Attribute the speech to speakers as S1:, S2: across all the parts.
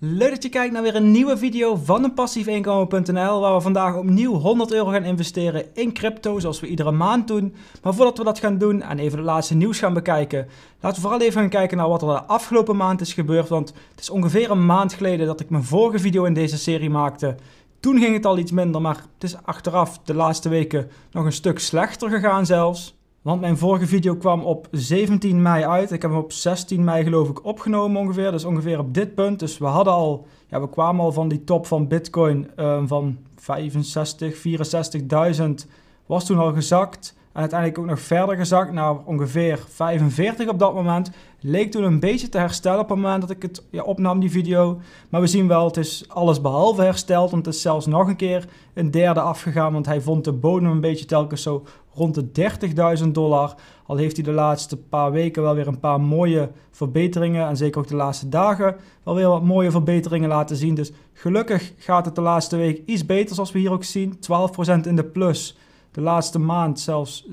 S1: Leuk dat je kijkt naar weer een nieuwe video van een passiefinkomen.nl waar we vandaag opnieuw 100 euro gaan investeren in crypto zoals we iedere maand doen. Maar voordat we dat gaan doen en even de laatste nieuws gaan bekijken, laten we vooral even gaan kijken naar wat er de afgelopen maand is gebeurd. Want het is ongeveer een maand geleden dat ik mijn vorige video in deze serie maakte. Toen ging het al iets minder, maar het is achteraf de laatste weken nog een stuk slechter gegaan zelfs. Want mijn vorige video kwam op 17 mei uit. Ik heb hem op 16 mei geloof ik opgenomen ongeveer. Dus ongeveer op dit punt. Dus we hadden al, ja, we kwamen al van die top van Bitcoin ehm, van 65, 64.000. Was toen al gezakt uiteindelijk ook nog verder gezakt naar ongeveer 45 op dat moment. Leek toen een beetje te herstellen op het moment dat ik het ja, opnam, die video. Maar we zien wel, het is alles behalve hersteld. Want het is zelfs nog een keer een derde afgegaan. Want hij vond de bodem een beetje telkens zo rond de 30.000 dollar. Al heeft hij de laatste paar weken wel weer een paar mooie verbeteringen. En zeker ook de laatste dagen wel weer wat mooie verbeteringen laten zien. Dus gelukkig gaat het de laatste week iets beter zoals we hier ook zien. 12% in de plus de laatste maand zelfs 7%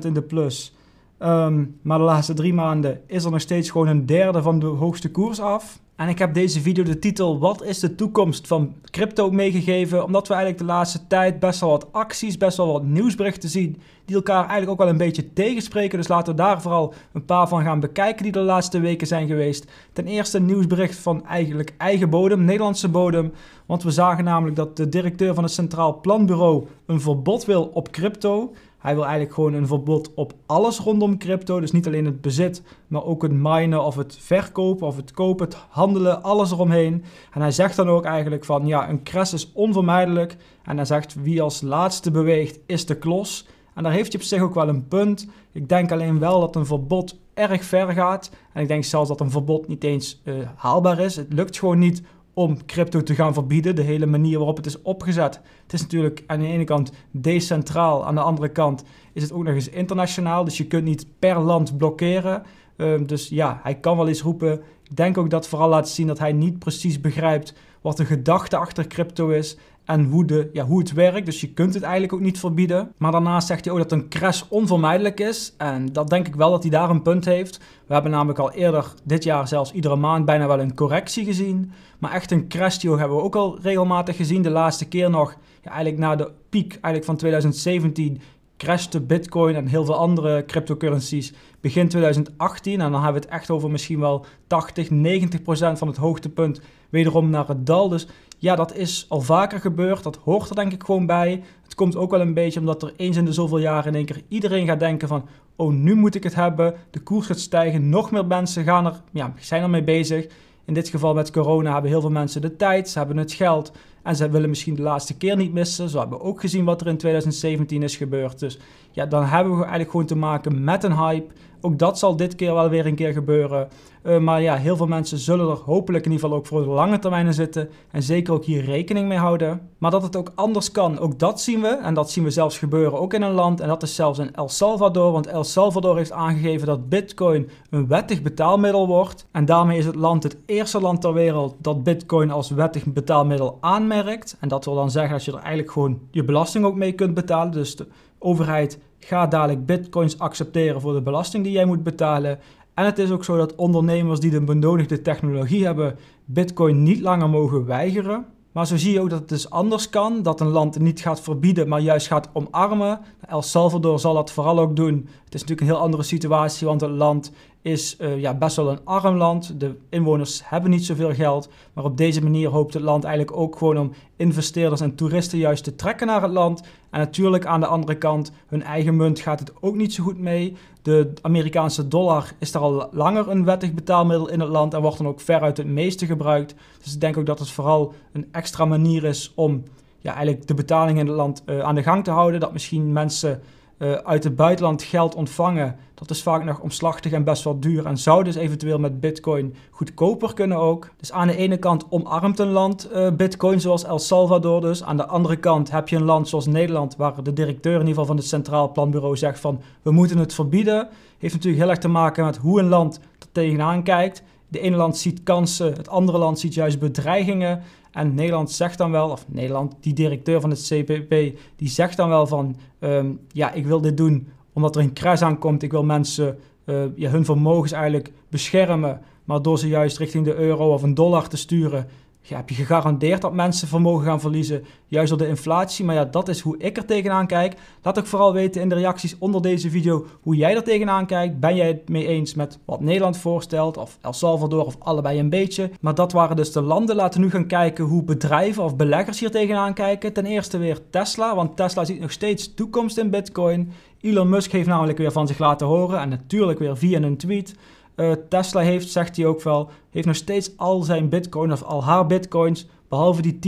S1: in de plus. Ehm, maar de laatste drie maanden is er nog steeds gewoon een derde van de hoogste koers af. En ik heb deze video de titel Wat is de toekomst van crypto meegegeven? Omdat we eigenlijk de laatste tijd best wel wat acties, best wel wat nieuwsberichten zien die elkaar eigenlijk ook wel een beetje tegenspreken. Dus laten we daar vooral een paar van gaan bekijken die de laatste weken zijn geweest. Ten eerste een nieuwsbericht van eigenlijk eigen bodem, Nederlandse bodem. Want we zagen namelijk dat de directeur van het Centraal Planbureau een verbod wil op crypto. Hij wil eigenlijk gewoon een verbod op alles rondom crypto. Dus niet alleen het bezit, maar ook het minen of het verkopen of het kopen, het handelen, alles eromheen. En hij zegt dan ook eigenlijk van ja, een crash is onvermijdelijk. En hij zegt wie als laatste beweegt is de klos. En daar heeft hij op zich ook wel een punt. Ik denk alleen wel dat een verbod erg ver gaat. En ik denk zelfs dat een verbod niet eens eh, haalbaar is. Het lukt gewoon niet om crypto te gaan verbieden. De hele manier waarop het is opgezet. Het is natuurlijk aan de ene kant decentraal, aan de andere kant is het ook nog eens internationaal. Dus je kunt niet per land blokkeren. Ehm, dus ja, hij kan wel eens roepen. Ik denk ook dat vooral laat zien dat hij niet precies begrijpt wat de gedachte achter crypto is en hoe, de, ja, hoe het werkt. Dus je kunt het eigenlijk ook niet verbieden. Maar daarnaast zegt hij ook dat een crash onvermijdelijk is. En dat denk ik wel dat hij daar een punt heeft. We hebben namelijk al eerder dit jaar zelfs iedere maand bijna wel een correctie gezien. Maar echt een crash die hebben we ook al regelmatig gezien. De laatste keer nog, eigenlijk na de piek eigenlijk van 2017, crashte Bitcoin en heel veel andere cryptocurrencies begin 2018. En dan hebben we het echt over misschien wel 80, 90 procent van het hoogtepunt wederom naar het dal. Dus ja, dat is al vaker gebeurd. Dat hoort er denk ik gewoon bij. Het komt ook wel een beetje omdat er eens in de zoveel jaren in één keer iedereen gaat denken van... Oh, nu moet ik het hebben. De koers gaat stijgen. Nog meer mensen gaan er, ja, zijn ermee bezig. In dit geval met corona hebben heel veel mensen de tijd. Ze hebben het geld. En ze willen misschien de laatste keer niet missen. Zo hebben we ook gezien wat er in 2017 is gebeurd. Dus ja, dan hebben we eigenlijk gewoon te maken met een hype, ook dat zal dit keer wel weer een keer gebeuren. Eh, maar ja, heel veel mensen zullen er hopelijk in ieder geval ook voor de lange termijn zitten. En zeker ook hier rekening mee houden. Maar dat het ook anders kan, ook dat zien we. En dat zien we zelfs gebeuren ook in een land. En dat is zelfs in El Salvador. Want El Salvador heeft aangegeven dat Bitcoin een wettig betaalmiddel wordt. En daarmee is het land het eerste land ter wereld dat Bitcoin als wettig betaalmiddel aanmerkt. En dat wil dan zeggen dat je er eigenlijk gewoon je belasting ook mee kunt betalen. Dus de overheid Ga dadelijk bitcoins accepteren voor de belasting die jij moet betalen. En het is ook zo dat ondernemers die de benodigde technologie hebben, bitcoin niet langer mogen weigeren. Maar zo zie je ook dat het dus anders kan, dat een land niet gaat verbieden, maar juist gaat omarmen. El Salvador zal dat vooral ook doen. Het is natuurlijk een heel andere situatie, want het land is eh, ja, best wel een arm land. De inwoners hebben niet zoveel geld. Maar op deze manier hoopt het land eigenlijk ook gewoon om investeerders en toeristen juist te trekken naar het land. En natuurlijk aan de andere kant, hun eigen munt gaat het ook niet zo goed mee. De Amerikaanse dollar is daar al langer een wettig betaalmiddel in het land en wordt dan ook veruit het meeste gebruikt. Dus ik denk ook dat het vooral een extra manier is om ja, eigenlijk de betaling in het land eh, aan de gang te houden. Dat misschien mensen eh, uit het buitenland geld ontvangen, dat is vaak nog omslachtig en best wel duur en zou dus eventueel met Bitcoin goedkoper kunnen ook. Dus aan de ene kant omarmt een land eh, Bitcoin zoals El Salvador dus. Aan de andere kant heb je een land zoals Nederland waar de directeur in ieder geval van het Centraal Planbureau zegt van we moeten het verbieden. Heeft natuurlijk heel erg te maken met hoe een land er tegenaan kijkt. De ene land ziet kansen, het andere land ziet juist bedreigingen. En Nederland zegt dan wel, of Nederland, die directeur van het CPP, die zegt dan wel van, ehm, ja, ik wil dit doen omdat er een kruis aankomt. Ik wil mensen, uh, ja, hun vermogens eigenlijk beschermen. Maar door ze juist richting de euro of een dollar te sturen, ja, heb je gegarandeerd dat mensen vermogen gaan verliezen, juist door de inflatie. Maar ja, dat is hoe ik er tegenaan kijk. Laat ook vooral weten in de reacties onder deze video hoe jij er tegenaan kijkt. Ben jij het mee eens met wat Nederland voorstelt, of El Salvador, of allebei een beetje? Maar dat waren dus de landen. Laten we nu gaan kijken hoe bedrijven of beleggers hier tegenaan kijken. Ten eerste weer Tesla, want Tesla ziet nog steeds toekomst in Bitcoin. Elon Musk heeft namelijk weer van zich laten horen en natuurlijk weer via een tweet eh, Tesla heeft, zegt hij ook wel, heeft nog steeds al zijn bitcoins of al haar bitcoins, behalve die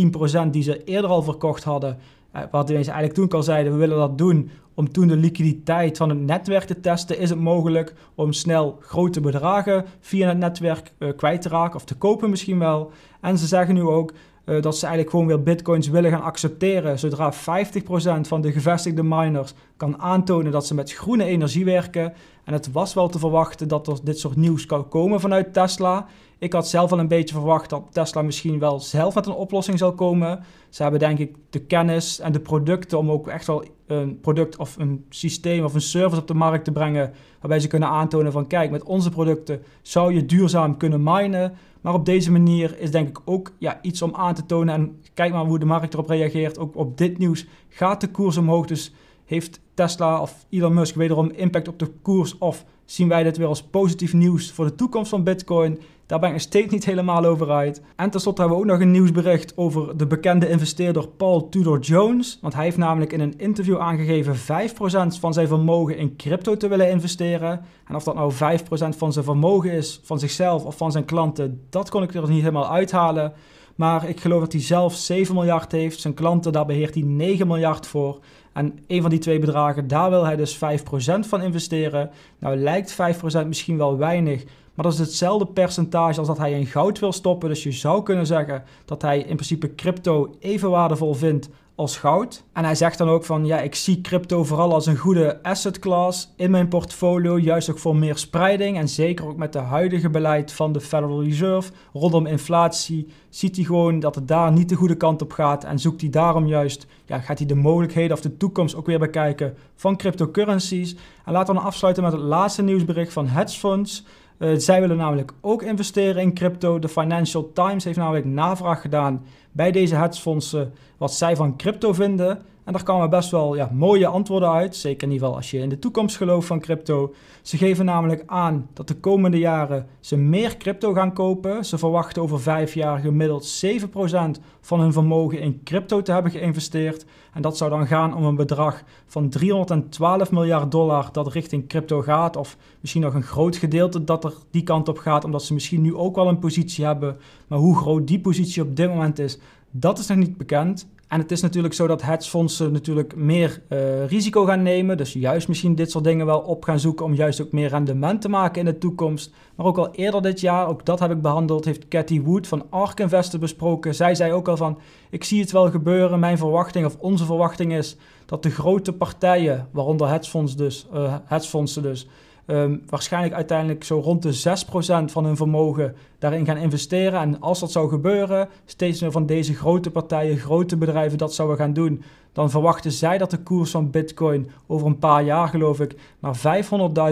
S1: 10% die ze eerder al verkocht hadden. Uh, wat eigenlijk toen al zeiden, we willen dat doen om toen de liquiditeit van het netwerk te testen. Is het mogelijk om snel grote bedragen via het netwerk uh, kwijt te raken of te kopen misschien wel. En ze zeggen nu ook, dat ze eigenlijk gewoon weer bitcoins willen gaan accepteren. Zodra 50% van de gevestigde miners kan aantonen dat ze met groene energie werken, en het was wel te verwachten dat er dit soort nieuws kan komen vanuit Tesla. Ik had zelf wel een beetje verwacht dat Tesla misschien wel zelf met een oplossing zou komen. Ze hebben denk ik de kennis en de producten om ook echt wel een product of een systeem of een service op de markt te brengen. Waarbij ze kunnen aantonen van kijk, met onze producten zou je duurzaam kunnen minen. Maar op deze manier is denk ik ook ja, iets om aan te tonen. En kijk maar hoe de markt erop reageert. Ook op dit nieuws gaat de koers omhoog. Dus heeft Tesla of Elon Musk wederom impact op de koers? Of zien wij dit weer als positief nieuws voor de toekomst van Bitcoin? Daar ben ik nog steeds niet helemaal over uit. En tenslotte hebben we ook nog een nieuwsbericht over de bekende investeerder Paul Tudor Jones. Want hij heeft namelijk in een interview aangegeven 5% van zijn vermogen in crypto te willen investeren. En of dat nou 5% van zijn vermogen is, van zichzelf of van zijn klanten, dat kon ik er niet helemaal uithalen. Maar ik geloof dat hij zelf 7 miljard heeft. Zijn klanten, daar beheert hij 9 miljard voor. En een van die twee bedragen, daar wil hij dus 5% van investeren. Nou lijkt 5% misschien wel weinig, maar dat is hetzelfde percentage als dat hij in goud wil stoppen. Dus je zou kunnen zeggen dat hij in principe crypto even waardevol vindt als goud. En hij zegt dan ook van ja, ik zie crypto vooral als een goede asset class in mijn portfolio, juist ook voor meer spreiding. En zeker ook met de huidige beleid van de Federal Reserve rondom inflatie ziet hij gewoon dat het daar niet de goede kant op gaat en zoekt hij daarom juist, ja, gaat hij de mogelijkheden of de toekomst ook weer bekijken van cryptocurrencies. En laten we dan afsluiten met het laatste nieuwsbericht van hedge funds. Eh, zij willen namelijk ook investeren in crypto. De Financial Times heeft namelijk navraag gedaan bij deze hedgefondsen wat zij van crypto vinden. En daar komen best wel ja, mooie antwoorden uit. Zeker in ieder geval als je in de toekomst gelooft van crypto. Ze geven namelijk aan dat de komende jaren ze meer crypto gaan kopen. Ze verwachten over vijf jaar gemiddeld 7% van hun vermogen in crypto te hebben geïnvesteerd. En dat zou dan gaan om een bedrag van 312 miljard dollar dat richting crypto gaat. Of misschien nog een groot gedeelte dat er die kant op gaat, omdat ze misschien nu ook wel een positie hebben. Maar hoe groot die positie op dit moment is, dat is nog niet bekend. En het is natuurlijk zo dat hedgefondsen eh, natuurlijk meer eh, risico gaan nemen. Dus juist misschien dit soort dingen wel op gaan zoeken om juist ook meer rendement te maken in de toekomst. Maar ook al eerder dit jaar, ook dat heb ik behandeld, heeft Cathy Wood van ARK Investor besproken. Zij zei ook al van, ik zie het wel gebeuren. Mijn verwachting of onze verwachting is dat de grote partijen, waaronder hedgefondsen dus, eh, hedgefondsen dus Ehm, waarschijnlijk uiteindelijk zo rond de 6% van hun vermogen daarin gaan investeren. En als dat zou gebeuren, steeds meer van deze grote partijen, grote bedrijven dat zouden gaan doen, dan verwachten zij dat de koers van Bitcoin over een paar jaar, geloof ik, naar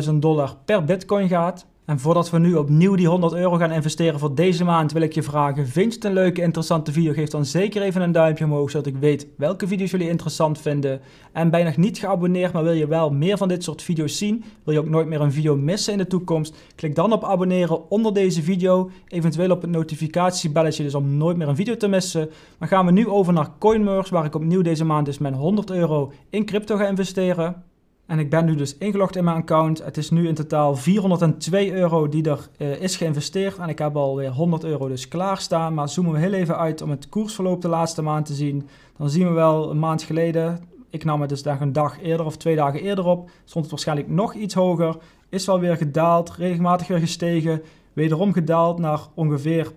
S1: 500.000 dollar per Bitcoin gaat. En voordat we nu opnieuw die 100 euro gaan investeren voor deze maand, wil ik je vragen, vind je het een leuke, interessante video? Geef dan zeker even een duimpje omhoog, zodat ik weet welke video's jullie interessant vinden. En ben je nog niet geabonneerd, maar wil je wel meer van dit soort video's zien? Wil je ook nooit meer een video missen in de toekomst? Klik dan op abonneren onder deze video, eventueel op het notificatiebelletje, dus om nooit meer een video te missen. Maar gaan we nu over naar CoinMers, waar ik opnieuw deze maand dus mijn 100 euro in crypto ga investeren. En ik ben nu dus ingelogd in mijn account. Het is nu in totaal 402 euro die er eh, is geïnvesteerd. En ik heb alweer 100 euro dus klaarstaan. Maar zoomen we heel even uit om het koersverloop de laatste maand te zien. Dan zien we wel een maand geleden. Ik nam het dus daar een dag eerder of twee dagen eerder op. Stond het waarschijnlijk nog iets hoger. Is wel weer gedaald, regelmatig weer gestegen. Wederom gedaald naar ongeveer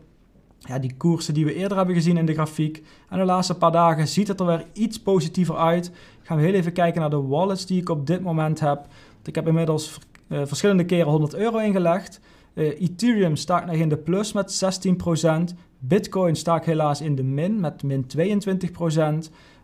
S1: ja, die koersen die we eerder hebben gezien in de grafiek. En de laatste paar dagen ziet het er weer iets positiever uit. Gaan we heel even kijken naar de wallets die ik op dit moment heb. ik heb inmiddels eh, verschillende keren 100 euro ingelegd. Eh, Ethereum sta ik nog in de plus met 16%. Bitcoin sta ik helaas in de min met min 22%. Um,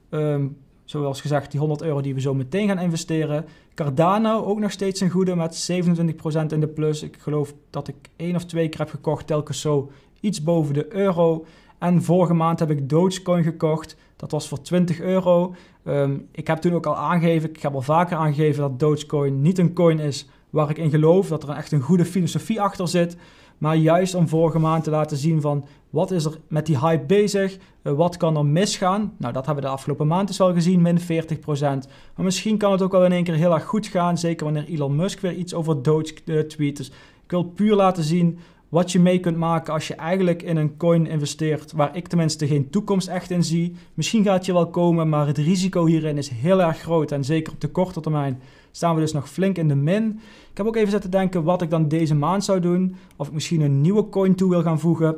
S1: ehm, zoals gezegd, die 100 euro die we zo meteen gaan investeren. Cardano ook nog steeds een goede met 27% in de plus. Ik geloof dat ik één of twee keer heb gekocht telkens zo iets boven de euro. En vorige maand heb ik Dogecoin gekocht. Dat was voor 20 euro. Ehm, ik heb toen ook al aangegeven, ik heb al vaker aangegeven dat Dogecoin niet een coin is waar ik in geloof. Dat er echt een goede filosofie achter zit. Maar juist om vorige maand te laten zien van wat is er met die hype bezig? Eh, wat kan er misgaan? Nou, dat hebben we de afgelopen maand dus wel gezien, min 40%. Maar misschien kan het ook wel in één keer heel erg goed gaan. Zeker wanneer Elon Musk weer iets over Doge uh, tweet. Dus ik wil puur laten zien wat je mee kunt maken als je eigenlijk in een coin investeert waar ik tenminste geen toekomst echt in zie. Misschien gaat je wel komen, maar het risico hierin is heel erg groot. En zeker op de korte termijn staan we dus nog flink in de min. Ik heb ook even zitten denken wat ik dan deze maand zou doen. Of ik misschien een nieuwe coin toe wil gaan voegen.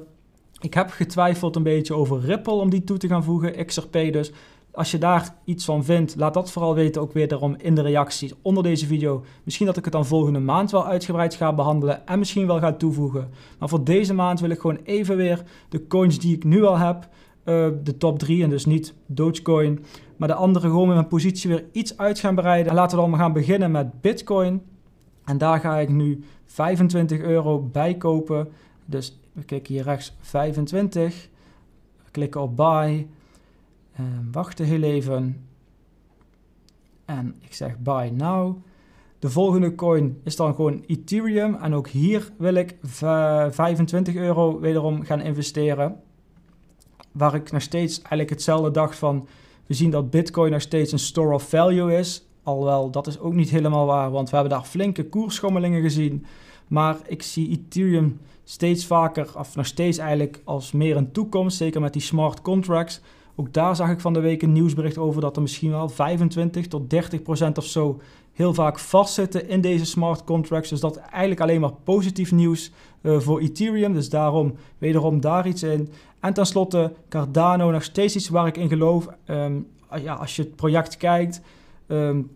S1: Ik heb getwijfeld een beetje over Ripple om die toe te gaan voegen, XRP dus. Als je daar iets van vindt, laat dat vooral weten ook weer daarom in de reacties onder deze video. Misschien dat ik het dan volgende maand wel uitgebreid ga behandelen en misschien wel ga toevoegen. Maar voor deze maand wil ik gewoon even weer de coins die ik nu al heb, eh, de top 3 en dus niet Dogecoin, maar de andere gewoon in mijn positie weer iets uit gaan breiden. En laten we dan maar gaan beginnen met Bitcoin. En daar ga ik nu 25 euro bij kopen. Dus we kijk hier rechts 25. We klikken op buy. Ehm, wachten heel even. En ik zeg buy now. De volgende coin is dan gewoon Ethereum. En ook hier wil ik 25 euro wederom gaan investeren. Waar ik nog steeds eigenlijk hetzelfde dacht van... We zien dat Bitcoin nog steeds een store of value is. Alhoewel, dat is ook niet helemaal waar. Want we hebben daar flinke koersschommelingen gezien. Maar ik zie Ethereum steeds vaker, of nog steeds eigenlijk, als meer een toekomst. Zeker met die smart contracts ook daar zag ik van de week een nieuwsbericht over dat er misschien wel 25 tot 30 procent of zo heel vaak vastzitten in deze smart contracts. Dus dat eigenlijk alleen maar positief nieuws eh, voor Ethereum. Dus daarom wederom daar iets in. En tenslotte Cardano, nog steeds iets waar ik in geloof. Ehm, ja, als je het project kijkt. Um,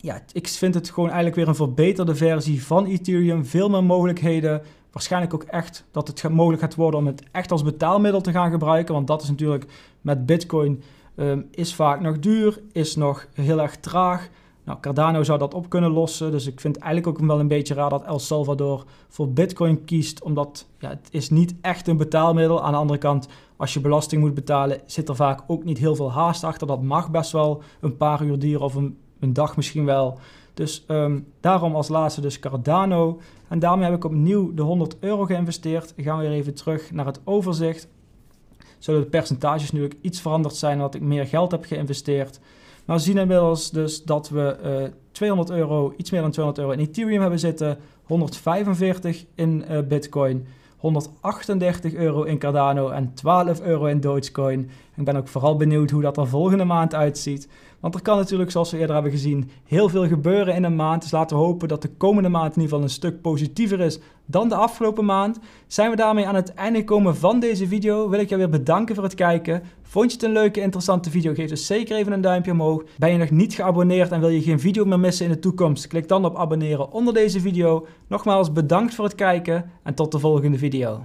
S1: ja, ik vind het gewoon eigenlijk weer een verbeterde versie van Ethereum. Veel meer mogelijkheden, waarschijnlijk ook echt dat het mogelijk gaat worden om het echt als betaalmiddel te gaan gebruiken. Want dat is natuurlijk met Bitcoin ehm, is vaak nog duur, is nog heel erg traag. Nou, Cardano zou dat op kunnen lossen. Dus ik vind eigenlijk ook wel een beetje raar dat El Salvador voor Bitcoin kiest. Omdat ja, het is niet echt een betaalmiddel. Aan de andere kant, als je belasting moet betalen, zit er vaak ook niet heel veel haast achter. Dat mag best wel een paar uur duren of een, een dag misschien wel. Dus ehm, daarom als laatste dus Cardano. En daarmee heb ik opnieuw de 100 euro geïnvesteerd. Gaan we weer even terug naar het overzicht. Zullen de percentages nu ook iets veranderd zijn omdat ik meer geld heb geïnvesteerd. Maar we zien inmiddels dus dat we 200 eh, euro, iets meer dan 200 euro in Ethereum hebben zitten. 145 in eh, Bitcoin. 138 euro in Cardano en 12 euro in Dogecoin. Ik ben ook vooral benieuwd hoe dat er volgende maand uitziet. Want er kan natuurlijk, zoals we eerder hebben gezien, heel veel gebeuren in een maand. Dus laten we hopen dat de komende maand in ieder geval een stuk positiever is dan de afgelopen maand. Zijn we daarmee aan het einde gekomen van deze video. Wil ik jou weer bedanken voor het kijken. Vond je het een leuke, interessante video? Geef dus zeker even een duimpje omhoog. Ben je nog niet geabonneerd en wil je geen video meer missen in de toekomst? Klik dan op abonneren onder deze video. Nogmaals bedankt voor het kijken en tot de volgende video.